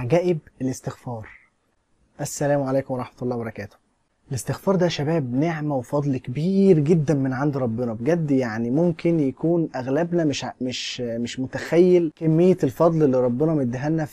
عجائب الاستغفار السلام عليكم ورحمة الله وبركاته الاستغفار ده يا شباب نعمة وفضل كبير جدا من عند ربنا بجد يعني ممكن يكون أغلبنا مش مش مش متخيل كمية الفضل اللي ربنا مديها لنا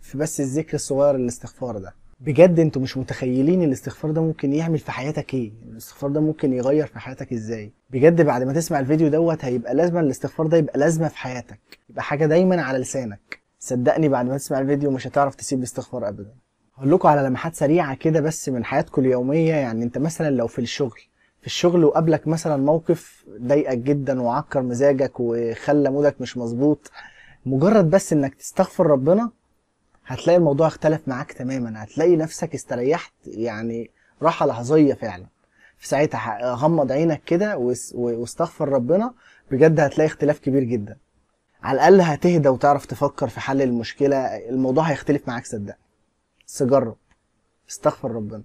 في بس الذكر الصغير الاستغفار ده بجد انتوا مش متخيلين الاستغفار ده ممكن يعمل في حياتك ايه الاستغفار ده ممكن يغير في حياتك ازاي بجد بعد ما تسمع الفيديو دوت هيبقى لازمه الاستغفار ده يبقى لازمه في حياتك يبقى حاجه دايما على لسانك صدقني بعد ما تسمع الفيديو مش هتعرف تسيب الاستغفار ابدا هقول لكم على لمحات سريعه كده بس من حياتكم اليوميه يعني انت مثلا لو في الشغل في الشغل وقابلك مثلا موقف ضايقك جدا وعكر مزاجك وخلى مودك مش مظبوط مجرد بس انك تستغفر ربنا هتلاقي الموضوع اختلف معاك تماما هتلاقي نفسك استريحت يعني راحه لحظيه فعلا في ساعتها غمض عينك كده واستغفر ربنا بجد هتلاقي اختلاف كبير جدا على الاقل هتهدى وتعرف تفكر في حل المشكله الموضوع هيختلف معاك صدقني بس جرب استغفر ربنا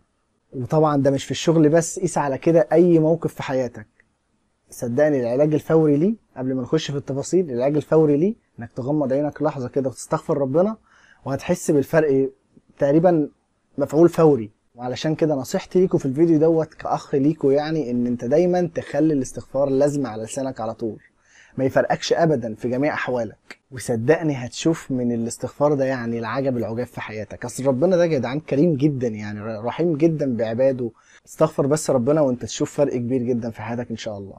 وطبعا ده مش في الشغل بس قيس على كده اي موقف في حياتك صدقني العلاج الفوري ليه قبل ما نخش في التفاصيل العلاج الفوري ليه انك تغمض عينك لحظه كده وتستغفر ربنا وهتحس بالفرق تقريبا مفعول فوري وعلشان كده نصيحتي ليكوا في الفيديو دوت كأخ ليكوا يعني ان انت دايما تخلي الاستغفار لازمة على لسانك على طول ما يفرقكش ابدا في جميع احوالك وصدقني هتشوف من الاستغفار ده يعني العجب العجاب في حياتك اصل ربنا ده جدعان كريم جدا يعني رحيم جدا بعباده استغفر بس ربنا وانت تشوف فرق كبير جدا في حياتك ان شاء الله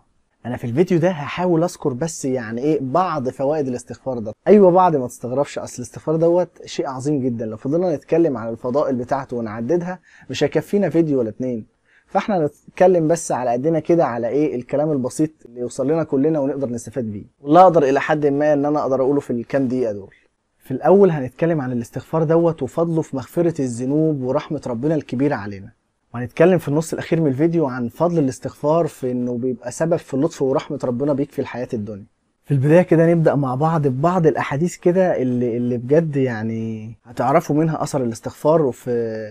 انا في الفيديو ده هحاول اذكر بس يعني ايه بعض فوائد الاستغفار ده ايوه بعض ما تستغربش اصل الاستغفار دوت شيء عظيم جدا لو فضلنا نتكلم عن الفضائل بتاعته ونعددها مش هيكفينا فيديو ولا اتنين فاحنا نتكلم بس على قدنا كده على ايه الكلام البسيط اللي يوصل لنا كلنا ونقدر نستفاد بيه والله اقدر الى حد ما ان انا اقدر اقوله في الكام دقيقه دول في الاول هنتكلم عن الاستغفار دوت وفضله في مغفره الذنوب ورحمه ربنا الكبيره علينا وهنتكلم في النص الاخير من الفيديو عن فضل الاستغفار في انه بيبقى سبب في اللطف ورحمه ربنا بيك في الحياه الدنيا في البدايه كده نبدا مع بعض ببعض الاحاديث كده اللي اللي بجد يعني هتعرفوا منها اثر الاستغفار في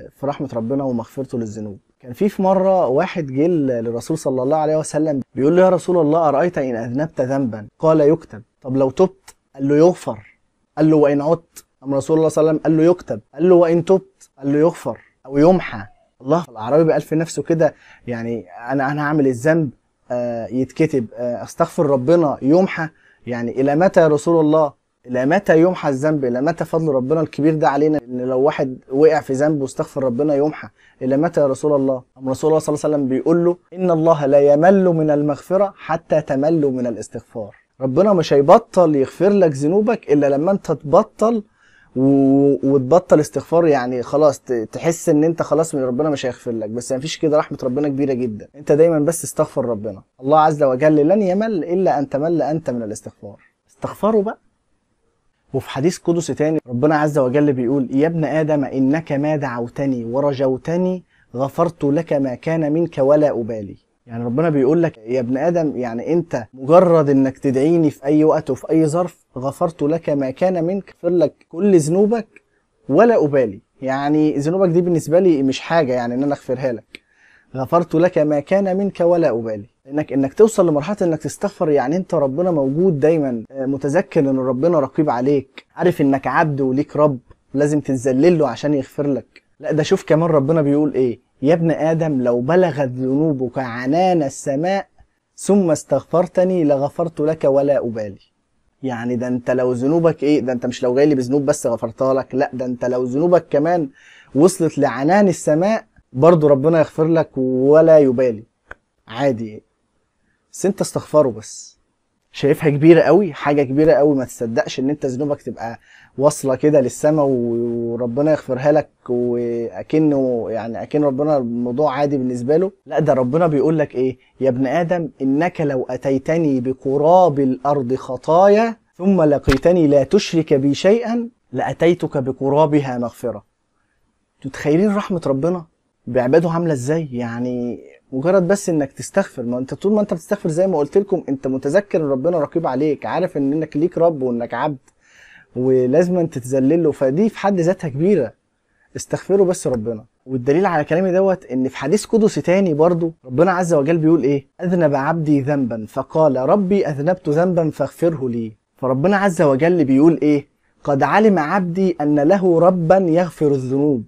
في رحمه ربنا ومغفرته للذنوب كان في في مره واحد جه للرسول صلى الله عليه وسلم بيقول له يا رسول الله ارايت ان اذنبت ذنبا قال يكتب طب لو تبت قال له يغفر قال له وان عدت ام رسول الله صلى الله عليه وسلم قال له يكتب قال له وان تبت قال له يغفر او يمحى الله العربي بقى في نفسه كده يعني انا انا هعمل الذنب آه يتكتب آه استغفر ربنا يمحى يعني الى متى يا رسول الله الى متى يمحى الذنب الى متى فضل ربنا الكبير ده علينا ان لو واحد وقع في ذنب واستغفر ربنا يمحى الى متى يا رسول الله ام رسول الله صلى الله عليه وسلم بيقول له ان الله لا يمل من المغفره حتى تمل من الاستغفار ربنا مش هيبطل يغفر لك ذنوبك الا لما انت تبطل وتبطل استغفار يعني خلاص تحس ان انت خلاص من ربنا مش هيغفر لك بس ما فيش كده رحمه ربنا كبيره جدا انت دايما بس استغفر ربنا الله عز وجل لن يمل الا ان تمل انت من الاستغفار استغفروا بقى وفي حديث قدس تاني ربنا عز وجل بيقول يا ابن آدم إنك ما دعوتني ورجوتني غفرت لك ما كان منك ولا أبالي يعني ربنا بيقول لك يا ابن آدم يعني أنت مجرد إنك تدعيني في أي وقت وفي أي ظرف غفرت لك ما كان منك غفر لك كل ذنوبك ولا أبالي يعني ذنوبك دي بالنسبة لي مش حاجة يعني إن أنا أغفرها لك غفرت لك ما كان منك ولا أبالي انك انك توصل لمرحله انك تستغفر يعني انت ربنا موجود دايما آه، متذكر ان ربنا رقيب عليك عارف انك عبد وليك رب لازم تتذلل له عشان يغفر لك لا ده شوف كمان ربنا بيقول ايه يا ابن ادم لو بلغت ذنوبك عنان السماء ثم استغفرتني لغفرت لك ولا ابالي يعني ده انت لو ذنوبك ايه ده انت مش لو جاي لي بذنوب بس غفرتها لك لا ده انت لو ذنوبك كمان وصلت لعنان السماء برضه ربنا يغفر لك ولا يبالي عادي بس انت استغفره بس شايفها كبيره قوي حاجه كبيره قوي ما تصدقش ان انت ذنوبك تبقى واصله كده للسماء وربنا يغفرها لك واكنه يعني اكن ربنا الموضوع عادي بالنسبه له لا ده ربنا بيقول لك ايه يا ابن ادم انك لو اتيتني بقراب الارض خطايا ثم لقيتني لا تشرك بي شيئا لاتيتك بقرابها مغفره تتخيلين رحمه ربنا بعباده عامله ازاي يعني مجرد بس انك تستغفر ما انت طول ما انت بتستغفر زي ما قلت لكم انت متذكر ان ربنا رقيب عليك عارف ان انك ليك رب وانك عبد ولازم انت تذلل له فدي في حد ذاتها كبيره استغفروا بس ربنا والدليل على كلامي دوت ان في حديث قدسي تاني برضو ربنا عز وجل بيقول ايه اذنب عبدي ذنبا فقال ربي اذنبت ذنبا فاغفره لي فربنا عز وجل بيقول ايه قد علم عبدي ان له ربا يغفر الذنوب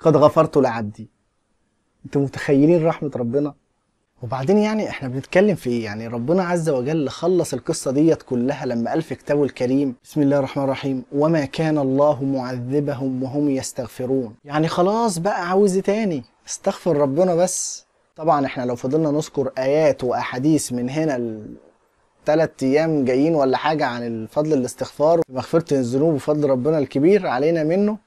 قد غفرت لعبدي انتوا متخيلين رحمه ربنا وبعدين يعني احنا بنتكلم في ايه يعني ربنا عز وجل خلص القصه ديت كلها لما قال في كتابه الكريم بسم الله الرحمن الرحيم وما كان الله معذبهم وهم يستغفرون يعني خلاص بقى عاوز إيه تاني استغفر ربنا بس طبعا احنا لو فضلنا نذكر ايات واحاديث من هنا ثلاث ايام جايين ولا حاجه عن الفضل الاستغفار ومغفره الذنوب وفضل ربنا الكبير علينا منه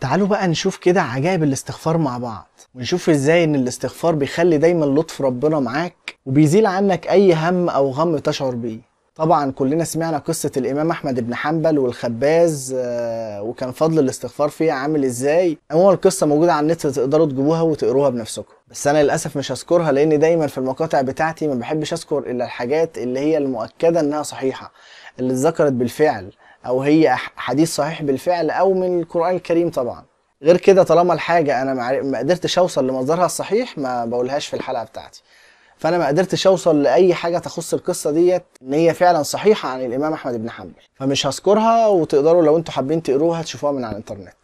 تعالوا بقى نشوف كده عجائب الاستغفار مع بعض ونشوف ازاي ان الاستغفار بيخلي دايما لطف ربنا معاك وبيزيل عنك اي هم او غم تشعر بيه طبعا كلنا سمعنا قصة الإمام أحمد بن حنبل والخباز آه، وكان فضل الاستغفار فيها عامل إزاي عموما القصة موجودة على النت تقدروا تجيبوها وتقروها بنفسكم بس أنا للأسف مش هذكرها لأن دايما في المقاطع بتاعتي ما بحبش أذكر إلا الحاجات اللي هي المؤكدة إنها صحيحة اللي اتذكرت بالفعل او هي حديث صحيح بالفعل او من القران الكريم طبعا غير كده طالما الحاجه انا ما قدرتش اوصل لمصدرها الصحيح ما بقولهاش في الحلقه بتاعتي فانا ما قدرتش اوصل لاي حاجه تخص القصه ديت ان هي فعلا صحيحه عن الامام احمد بن حنبل فمش هذكرها وتقدروا لو انتوا حابين تقروها تشوفوها من على الانترنت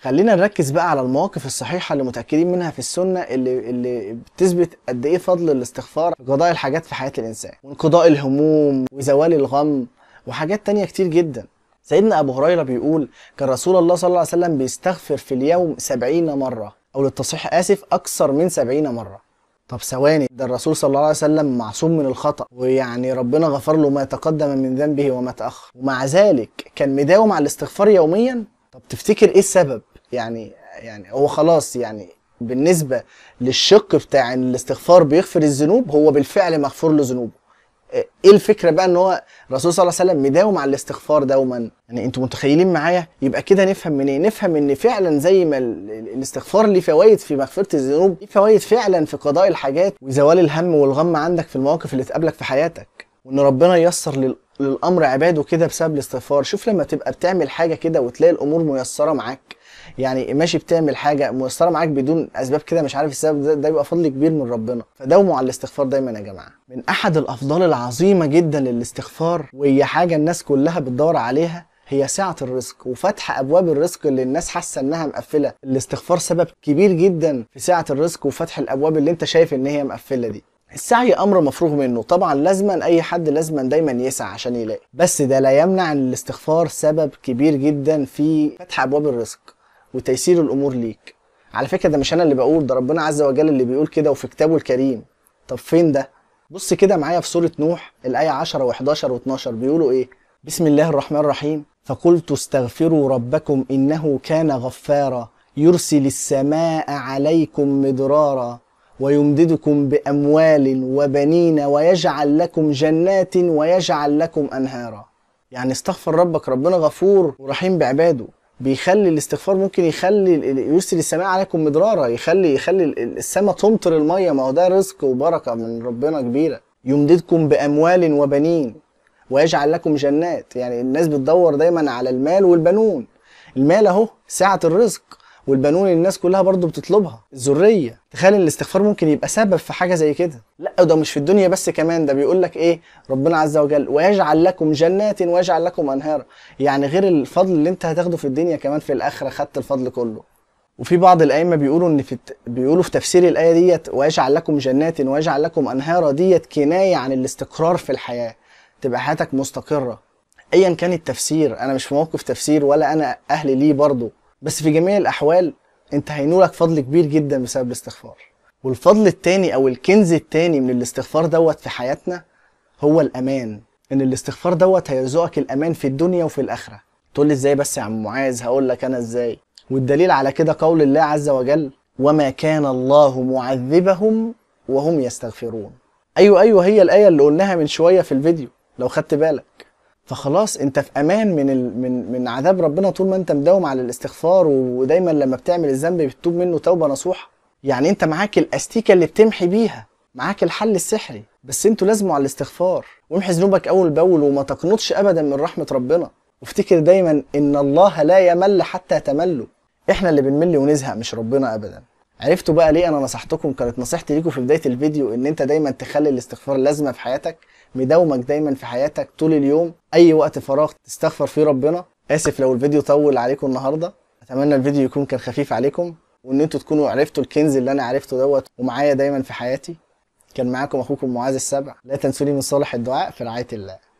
خلينا نركز بقى على المواقف الصحيحه اللي متاكدين منها في السنه اللي اللي بتثبت قد ايه فضل الاستغفار في قضاء الحاجات في حياه الانسان وانقضاء الهموم وزوال الغم وحاجات تانية كتير جدا سيدنا أبو هريرة بيقول كان رسول الله صلى الله عليه وسلم بيستغفر في اليوم سبعين مرة أو للتصحيح آسف أكثر من سبعين مرة طب ثواني ده الرسول صلى الله عليه وسلم معصوم من الخطأ ويعني ربنا غفر له ما تقدم من ذنبه وما تأخر ومع ذلك كان مداوم على الاستغفار يوميا طب تفتكر ايه السبب يعني يعني هو خلاص يعني بالنسبة للشق بتاع ان الاستغفار بيغفر الذنوب هو بالفعل مغفور له ذنوبه ايه الفكره بقى ان هو الرسول صلى الله عليه وسلم مداوم على الاستغفار دوما يعني انتوا متخيلين معايا يبقى كده نفهم منين إيه؟ نفهم ان فعلا زي ما الاستغفار ليه فوائد في مغفره الذنوب ليه فوائد فعلا في قضاء الحاجات وزوال الهم والغم عندك في المواقف اللي تقابلك في حياتك وان ربنا ييسر للامر عباده كده بسبب الاستغفار شوف لما تبقى بتعمل حاجه كده وتلاقي الامور ميسره معاك يعني ماشي بتعمل حاجه مؤثره معاك بدون اسباب كده مش عارف السبب ده, ده بيبقى فضل كبير من ربنا فداوموا على الاستغفار دايما يا جماعه من احد الافضال العظيمه جدا للاستغفار وهي حاجه الناس كلها بتدور عليها هي سعة الرزق وفتح أبواب الرزق اللي الناس حاسة إنها مقفلة الاستغفار سبب كبير جدا في سعة الرزق وفتح الأبواب اللي أنت شايف إن هي مقفلة دي السعي امر مفروغ منه طبعا لازما اي حد لازما دايما يسعى عشان يلاقي بس ده لا يمنع ان الاستغفار سبب كبير جدا في فتح ابواب الرزق وتيسير الامور ليك على فكره ده مش انا اللي بقول ده ربنا عز وجل اللي بيقول كده وفي كتابه الكريم طب فين ده بص كده معايا في سوره نوح الايه 10 و11 و12 بيقولوا ايه بسم الله الرحمن الرحيم فقلت استغفروا ربكم انه كان غفارا يرسل السماء عليكم مدرارا ويمددكم باموال وبنين ويجعل لكم جنات ويجعل لكم انهارا يعني استغفر ربك ربنا غفور ورحيم بعباده بيخلي الاستغفار ممكن يخلي يرسل السماء عليكم مدرارا يخلي يخلي السماء تمطر الميه ما هو ده رزق وبركه من ربنا كبيره يمددكم باموال وبنين ويجعل لكم جنات يعني الناس بتدور دايما على المال والبنون المال اهو سعه الرزق والبنون الناس كلها برضو بتطلبها الذريه تخيل الاستغفار ممكن يبقى سبب في حاجه زي كده لا ده مش في الدنيا بس كمان ده بيقول لك ايه ربنا عز وجل ويجعل لكم جنات ويجعل لكم انهار يعني غير الفضل اللي انت هتاخده في الدنيا كمان في الاخره خدت الفضل كله وفي بعض الائمه بيقولوا ان في بيقولوا في تفسير الايه ديت ويجعل لكم جنات ويجعل لكم انهارا ديت كنايه عن الاستقرار في الحياه تبقى حياتك مستقره ايا كان التفسير انا مش في موقف تفسير ولا انا اهلي ليه برضه بس في جميع الأحوال أنت هينولك فضل كبير جدا بسبب الاستغفار والفضل التاني أو الكنز التاني من الاستغفار دوت في حياتنا هو الأمان إن الاستغفار دوت هيرزقك الأمان في الدنيا وفي الآخرة تقول لي إزاي بس يا عم معاذ هقول لك أنا إزاي والدليل على كده قول الله عز وجل وما كان الله معذبهم وهم يستغفرون ايوه ايوه هي الايه اللي قلناها من شويه في الفيديو لو خدت بالك فخلاص انت في امان من ال... من من عذاب ربنا طول ما انت مداوم على الاستغفار ودايما لما بتعمل الذنب بتتوب منه توبه نصوحه يعني انت معاك الاستيكه اللي بتمحي بيها معاك الحل السحري بس انتوا لازموا على الاستغفار وامحي ذنوبك اول باول وما تقنطش ابدا من رحمه ربنا وافتكر دايما ان الله لا يمل حتى تملوا احنا اللي بنمل ونزهق مش ربنا ابدا عرفتوا بقى ليه انا نصحتكم كانت نصيحتي ليكم في بدايه الفيديو ان انت دايما تخلي الاستغفار لازمه في حياتك مداومك دايما في حياتك طول اليوم اي وقت فراغ تستغفر فيه ربنا اسف لو الفيديو طول عليكم النهارده اتمنى الفيديو يكون كان خفيف عليكم وان انتوا تكونوا عرفتوا الكنز اللي انا عرفته دوت ومعايا دايما في حياتي كان معاكم اخوكم معاذ السبع لا تنسوني من صالح الدعاء في رعايه الله